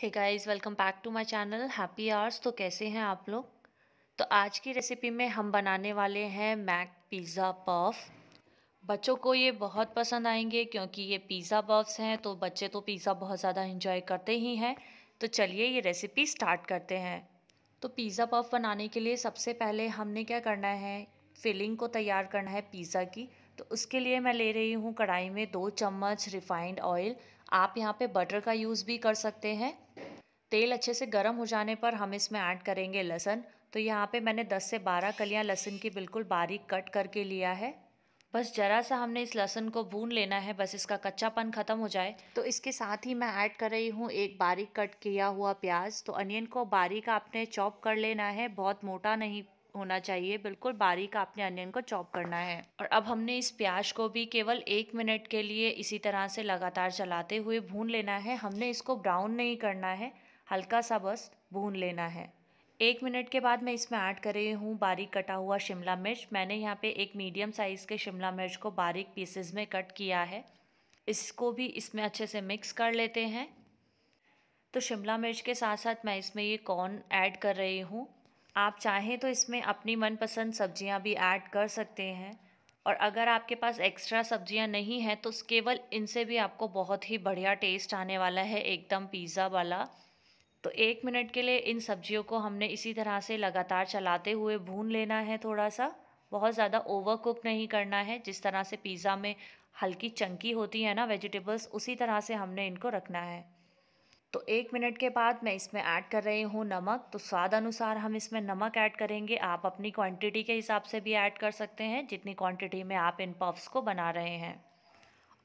hey guys welcome back to my channel happy hours तो कैसे हैं आप लोग तो आज की रेसिपी में हम बनाने वाले हैं मैक पिज़्ज़ा पफ बच्चों को ये बहुत पसंद आएंगे क्योंकि ये पिज़्ज़ा पफ्स हैं तो बच्चे तो पिज़्ज़ा बहुत ज़्यादा इंजॉय करते ही हैं तो चलिए ये रेसिपी स्टार्ट करते हैं तो पिज़्ज़ा पफ बनाने के लिए सबसे पहले हमने क्या करना है फिलिंग को तैयार करना है पिज़्ज़ा की तो उसके लिए मैं ले रही हूँ कढ़ाई में दो चम्मच रिफाइंड ऑयल आप यहाँ पे बटर का यूज़ भी कर सकते हैं तेल अच्छे से गर्म हो जाने पर हम इसमें ऐड करेंगे लहसन तो यहाँ पे मैंने 10 से 12 कलियाँ लहसुन की बिल्कुल बारीक कट करके लिया है बस ज़रा सा हमने इस लहसुन को भून लेना है बस इसका कच्चापन ख़त्म हो जाए तो इसके साथ ही मैं ऐड कर रही हूँ एक बारीक कट किया हुआ प्याज तो अनियन को बारीक आपने चॉप कर लेना है बहुत मोटा नहीं होना चाहिए बिल्कुल बारीक आपने अनियन को चॉप करना है और अब हमने इस प्याज को भी केवल एक मिनट के लिए इसी तरह से लगातार चलाते हुए भून लेना है हमने इसको ब्राउन नहीं करना है हल्का सा बस भून लेना है एक मिनट के बाद मैं इसमें ऐड कर रही हूँ बारीक कटा हुआ शिमला मिर्च मैंने यहाँ पे एक मीडियम साइज़ के शिमला मिर्च को बारीक पीसेस में कट किया है इसको भी इसमें अच्छे से मिक्स कर लेते हैं तो शिमला मिर्च के साथ साथ मैं इसमें ये कॉर्न ऐड कर रही हूँ आप चाहें तो इसमें अपनी मनपसंद सब्जियाँ भी ऐड कर सकते हैं और अगर आपके पास एक्स्ट्रा सब्जियां नहीं हैं तो केवल इनसे भी आपको बहुत ही बढ़िया टेस्ट आने वाला है एकदम पिज़्ज़ा वाला तो एक मिनट के लिए इन सब्जियों को हमने इसी तरह से लगातार चलाते हुए भून लेना है थोड़ा सा बहुत ज़्यादा ओवर कुक नहीं करना है जिस तरह से पिज़्ज़ा में हल्की चंकी होती है ना वेजिटेबल्स उसी तरह से हमने इनको रखना है तो एक मिनट के बाद मैं इसमें ऐड कर रही हूँ नमक तो स्वाद अनुसार हम इसमें नमक ऐड करेंगे आप अपनी क्वांटिटी के हिसाब से भी ऐड कर सकते हैं जितनी क्वांटिटी में आप इन पफ्स को बना रहे हैं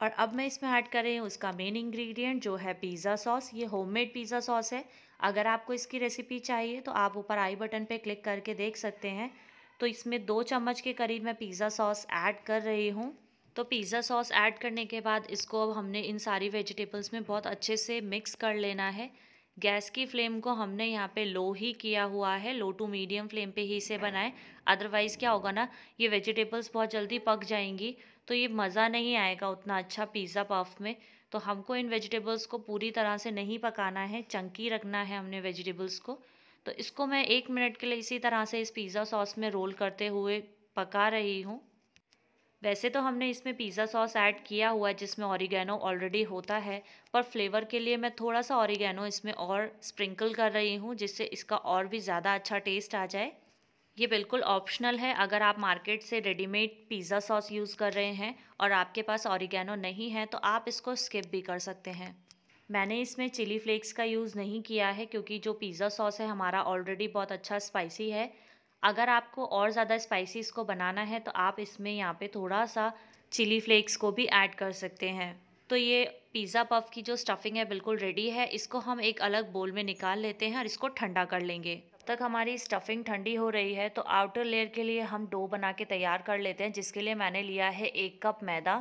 और अब मैं इसमें ऐड कर रही हूँ उसका मेन इंग्रेडिएंट जो है पिज़्ज़ा सॉस ये होममेड पिज़्ज़ा सॉस है अगर आपको इसकी रेसिपी चाहिए तो आप ऊपर आई बटन पे क्लिक करके देख सकते हैं तो इसमें दो चम्मच के करीब मैं पिज़्ज़ा सॉस ऐड कर रही हूँ तो पिज़्ज़ा सॉस ऐड करने के बाद इसको अब हमने इन सारी वेजिटेबल्स में बहुत अच्छे से मिक्स कर लेना है गैस की फ्लेम को हमने यहाँ पे लो ही किया हुआ है लो टू मीडियम फ्लेम पे ही इसे बनाएं अदरवाइज़ क्या होगा ना ये वेजिटेबल्स बहुत जल्दी पक जाएंगी तो ये मज़ा नहीं आएगा उतना अच्छा पिज़्ज़ा पफ में तो हमको इन वेजिटेबल्स को पूरी तरह से नहीं पकाना है चंकी रखना है हमने वेजिटेबल्स को तो इसको मैं एक मिनट के लिए इसी तरह से इस पिज़्ज़ा सॉस में रोल करते हुए पका रही हूँ वैसे तो हमने इसमें पिज़्ज़ा सॉस ऐड किया हुआ है जिसमें ऑरिगेनो ऑलरेडी होता है पर फ्लेवर के लिए मैं थोड़ा सा ऑरिगेनो इसमें और स्प्रिंकल कर रही हूँ जिससे इसका और भी ज़्यादा अच्छा टेस्ट आ जाए ये बिल्कुल ऑप्शनल है अगर आप मार्केट से रेडीमेड पिज़्ज़ा सॉस यूज़ कर रहे हैं और आपके पास ऑरिगेनो नहीं है तो आप इसको स्किप भी कर सकते हैं मैंने इसमें चिली फ्लेक्स का यूज़ नहीं किया है क्योंकि जो पिज़्ज़ा सॉस है हमारा ऑलरेडी बहुत अच्छा स्पाइसी है अगर आपको और ज़्यादा स्पाइसी इसको बनाना है तो आप इसमें यहाँ पे थोड़ा सा चिली फ्लेक्स को भी ऐड कर सकते हैं तो ये पिज़्ज़ा पफ की जो स्टफिंग है बिल्कुल रेडी है इसको हम एक अलग बोल में निकाल लेते हैं और इसको ठंडा कर लेंगे तक हमारी स्टफ़िंग ठंडी हो रही है तो आउटर लेयर के लिए हम डो बना के तैयार कर लेते हैं जिसके लिए मैंने लिया है एक कप मैदा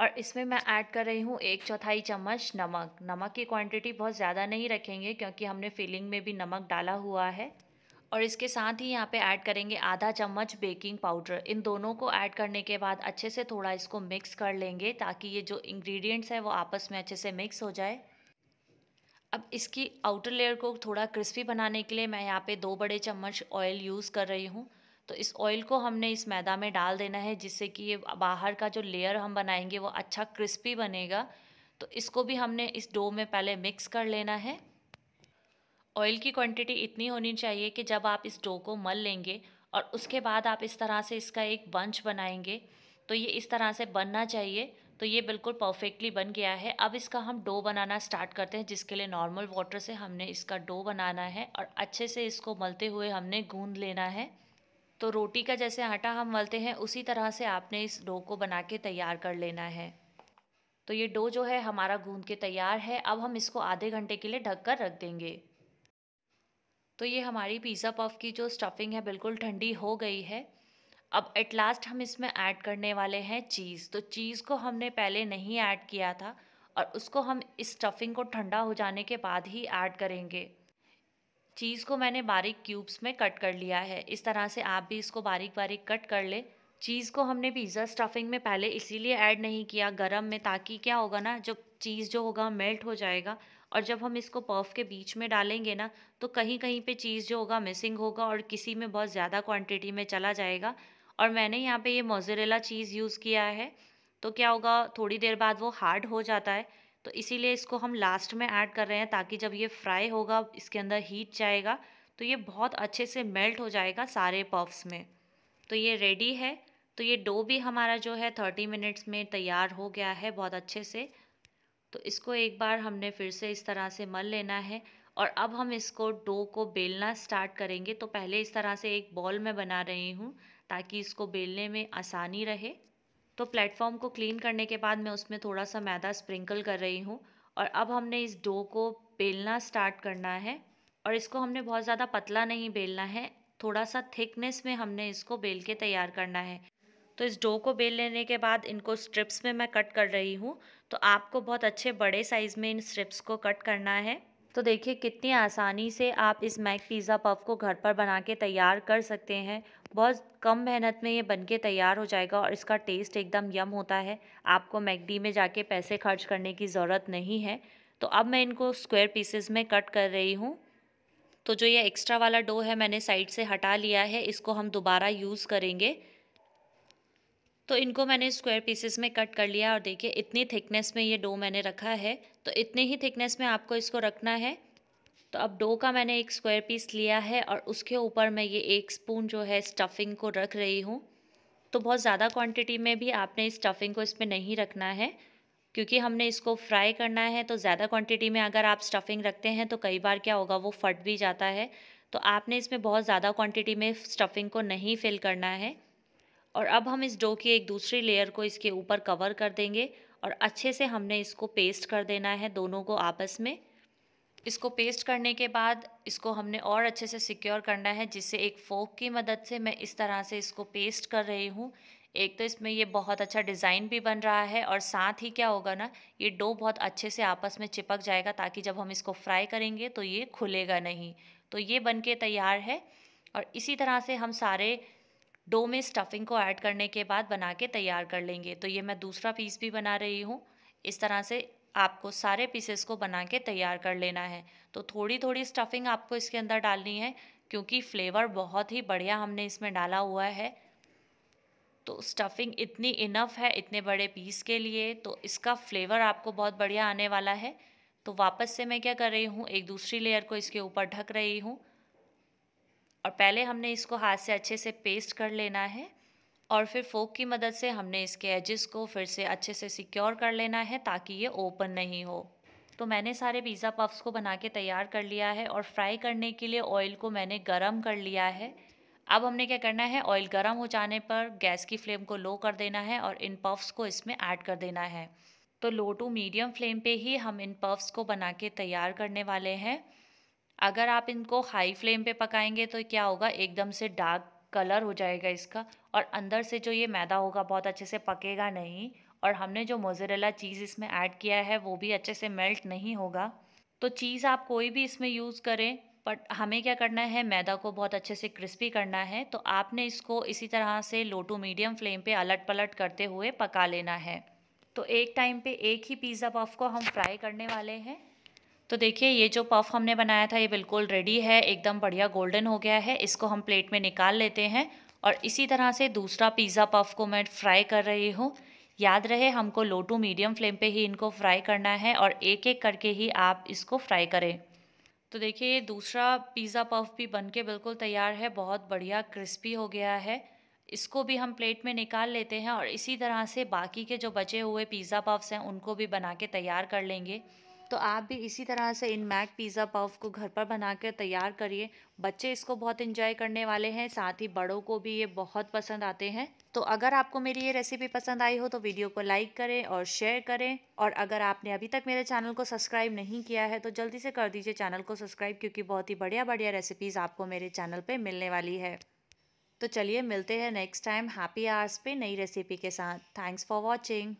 और इसमें मैं ऐड कर रही हूँ एक चौथाई चम्मच नमक नमक की क्वांटिटी बहुत ज़्यादा नहीं रखेंगे क्योंकि हमने फिलिंग में भी नमक डाला हुआ है और इसके साथ ही यहाँ पे ऐड करेंगे आधा चम्मच बेकिंग पाउडर इन दोनों को ऐड करने के बाद अच्छे से थोड़ा इसको मिक्स कर लेंगे ताकि ये जो इंग्रेडिएंट्स है वो आपस में अच्छे से मिक्स हो जाए अब इसकी आउटर लेयर को थोड़ा क्रिस्पी बनाने के लिए मैं यहाँ पे दो बड़े चम्मच ऑयल यूज़ कर रही हूँ तो इस ऑयल को हमने इस मैदा में डाल देना है जिससे कि ये बाहर का जो लेयर हम बनाएंगे वो अच्छा क्रिस्पी बनेगा तो इसको भी हमने इस डो में पहले मिक्स कर लेना है ऑयल की क्वांटिटी इतनी होनी चाहिए कि जब आप इस डो को मल लेंगे और उसके बाद आप इस तरह से इसका एक बंच बनाएंगे तो ये इस तरह से बनना चाहिए तो ये बिल्कुल परफेक्टली बन गया है अब इसका हम डो बनाना स्टार्ट करते हैं जिसके लिए नॉर्मल वाटर से हमने इसका डो बनाना है और अच्छे से इसको मलते हुए हमने गूँद लेना है तो रोटी का जैसे आटा हम मलते हैं उसी तरह से आपने इस डो को बना के तैयार कर लेना है तो ये डो जो है हमारा गूंद के तैयार है अब हम इसको आधे घंटे के लिए ढक कर रख देंगे तो ये हमारी पिज़्ज़ा पफ की जो स्टफिंग है बिल्कुल ठंडी हो गई है अब एट लास्ट हम इसमें ऐड करने वाले हैं चीज़ तो चीज़ को हमने पहले नहीं ऐड किया था और उसको हम इस स्टफिंग को ठंडा हो जाने के बाद ही ऐड करेंगे चीज़ को मैंने बारीक क्यूब्स में कट कर लिया है इस तरह से आप भी इसको बारीक बारीक कट कर ले चीज़ को हमने पिज़्ज़ा स्टफिंग में पहले इसीलिए ऐड नहीं किया गरम में ताकि क्या होगा ना जो चीज़ जो होगा मेल्ट हो जाएगा और जब हम इसको पफ के बीच में डालेंगे ना तो कहीं कहीं पे चीज़ जो होगा मिसिंग होगा और किसी में बहुत ज़्यादा क्वांटिटी में चला जाएगा और मैंने यहाँ पे ये मोज़रेला चीज़ यूज़ किया है तो क्या होगा थोड़ी देर बाद वो हार्ड हो जाता है तो इसीलिए इसको हम लास्ट में ऐड कर रहे हैं ताकि जब ये फ्राई होगा इसके अंदर हीट जाएगा तो ये बहुत अच्छे से मेल्ट हो जाएगा सारे पफ्स में तो ये रेडी है तो ये डो भी हमारा जो है थर्टी मिनट्स में तैयार हो गया है बहुत अच्छे से तो इसको एक बार हमने फिर से इस तरह से मल लेना है और अब हम इसको डो को बेलना स्टार्ट करेंगे तो पहले इस तरह से एक बॉल में बना रही हूँ ताकि इसको बेलने में आसानी रहे तो प्लेटफॉर्म को क्लीन करने के बाद मैं उसमें थोड़ा सा मैदा स्प्रिंकल कर रही हूँ और अब हमने इस डो को बेलना स्टार्ट करना है और इसको हमने बहुत ज़्यादा पतला नहीं बेलना है थोड़ा सा थिकनेस में हमने इसको बेल के तैयार करना है तो इस डो को बेल लेने के बाद इनको स्ट्रिप्स में मैं कट कर रही हूँ तो आपको बहुत अच्छे बड़े साइज़ में इन स्ट्रिप्स को कट करना है तो देखिए कितनी आसानी से आप इस मैक पिज़्ज़ा पफ को घर पर बना के तैयार कर सकते हैं बहुत कम मेहनत में ये बन के तैयार हो जाएगा और इसका टेस्ट एकदम यम होता है आपको मैकडी में जाके पैसे खर्च करने की ज़रूरत नहीं है तो अब मैं इनको स्क्वायर पीसेस में कट कर रही हूँ तो जो ये एक्स्ट्रा वाला डो है मैंने साइड से हटा लिया है इसको हम दोबारा यूज़ करेंगे तो इनको मैंने स्क्वायर पीसेस में कट कर लिया और देखिए इतनी थिकनेस में ये डो मैंने रखा है तो इतने ही थिकनेस में आपको इसको रखना है तो अब डो का मैंने एक स्क्वायर पीस लिया है और उसके ऊपर मैं ये एक स्पून जो है स्टफिंग को रख रही हूँ तो बहुत ज़्यादा क्वांटिटी में भी आपने स्टफिंग को इसमें नहीं रखना है क्योंकि हमने इसको फ्राई करना है तो ज़्यादा क्वांटिटी में अगर आप स्टफिंग रखते हैं तो कई बार क्या होगा वो फट भी जाता है तो आपने इसमें बहुत ज़्यादा क्वांटिटी में स्टफिंग को नहीं फिल करना है और अब हम इस डो की एक दूसरी लेयर को इसके ऊपर कवर कर देंगे और अच्छे से हमने इसको पेस्ट कर देना है दोनों को आपस में इसको पेस्ट करने के बाद इसको हमने और अच्छे से सिक्योर करना है जिससे एक फोक की मदद से मैं इस तरह से इसको पेस्ट कर रही हूँ एक तो इसमें ये बहुत अच्छा डिज़ाइन भी बन रहा है और साथ ही क्या होगा ना ये डो बहुत अच्छे से आपस में चिपक जाएगा ताकि जब हम इसको फ्राई करेंगे तो ये खुलेगा नहीं तो ये बन के तैयार है और इसी तरह से हम सारे डो में स्टफिंग को ऐड करने के बाद बना के तैयार कर लेंगे तो ये मैं दूसरा पीस भी बना रही हूँ इस तरह से आपको सारे पीसेस को बना के तैयार कर लेना है तो थोड़ी थोड़ी स्टफिंग आपको इसके अंदर डालनी है क्योंकि फ्लेवर बहुत ही बढ़िया हमने इसमें डाला हुआ है तो स्टफिंग इतनी इनफ है इतने बड़े पीस के लिए तो इसका फ्लेवर आपको बहुत बढ़िया आने वाला है तो वापस से मैं क्या कर रही हूँ एक दूसरी लेयर को इसके ऊपर ढक रही हूँ और पहले हमने इसको हाथ से अच्छे से पेस्ट कर लेना है और फिर फोक की मदद से हमने इसके एजेस को फिर से अच्छे से सिक्योर कर लेना है ताकि ये ओपन नहीं हो तो मैंने सारे पिज़्ज़ा पफ्स को बना के तैयार कर लिया है और फ्राई करने के लिए ऑयल को मैंने गरम कर लिया है अब हमने क्या करना है ऑयल गरम हो जाने पर गैस की फ्लेम को लो कर देना है और इन पफ्स को इसमें ऐड कर देना है तो लो टू मीडियम फ्लेम पे ही हम इन पफ्स को बना के तैयार करने वाले हैं अगर आप इनको हाई फ्लेम पे पकाएंगे तो क्या होगा एकदम से डार्क कलर हो जाएगा इसका और अंदर से जो ये मैदा होगा बहुत अच्छे से पकेगा नहीं और हमने जो मोज़रेला चीज़ इसमें ऐड किया है वो भी अच्छे से मेल्ट नहीं होगा तो चीज़ आप कोई भी इसमें यूज़ करें बट हमें क्या करना है मैदा को बहुत अच्छे से क्रिस्पी करना है तो आपने इसको इसी तरह से लो टू मीडियम फ्लेम पे अलट पलट करते हुए पका लेना है तो एक टाइम पे एक ही पिज़्ज़ा पफ को हम फ्राई करने वाले हैं तो देखिए ये जो पफ हमने बनाया था ये बिल्कुल रेडी है एकदम बढ़िया गोल्डन हो गया है इसको हम प्लेट में निकाल लेते हैं और इसी तरह से दूसरा पिज़्ज़ा पफ को मैं फ्राई कर रही हूँ याद रहे हमको लो टू मीडियम फ्लेम पे ही इनको फ्राई करना है और एक एक करके ही आप इसको फ्राई करें तो देखिए ये दूसरा पिज़्ज़ा पफ भी बन के बिल्कुल तैयार है बहुत बढ़िया क्रिस्पी हो गया है इसको भी हम प्लेट में निकाल लेते हैं और इसी तरह से बाकी के जो बचे हुए पिज़्ज़ा पफ्स हैं उनको भी बना के तैयार कर लेंगे तो आप भी इसी तरह से इन मैक पिज़्ज़ा पफ को घर पर बनाकर तैयार करिए बच्चे इसको बहुत इन्जॉय करने वाले हैं साथ ही बड़ों को भी ये बहुत पसंद आते हैं तो अगर आपको मेरी ये रेसिपी पसंद आई हो तो वीडियो को लाइक करें और शेयर करें और अगर आपने अभी तक मेरे चैनल को सब्सक्राइब नहीं किया है तो जल्दी से कर दीजिए चैनल को सब्सक्राइब क्योंकि बहुत ही बढ़िया बढ़िया रेसिपीज़ आपको मेरे चैनल पर मिलने वाली है तो चलिए मिलते हैं नेक्स्ट टाइम हैप्पी आवर्स पे नई रेसिपी के साथ थैंक्स फॉर वॉचिंग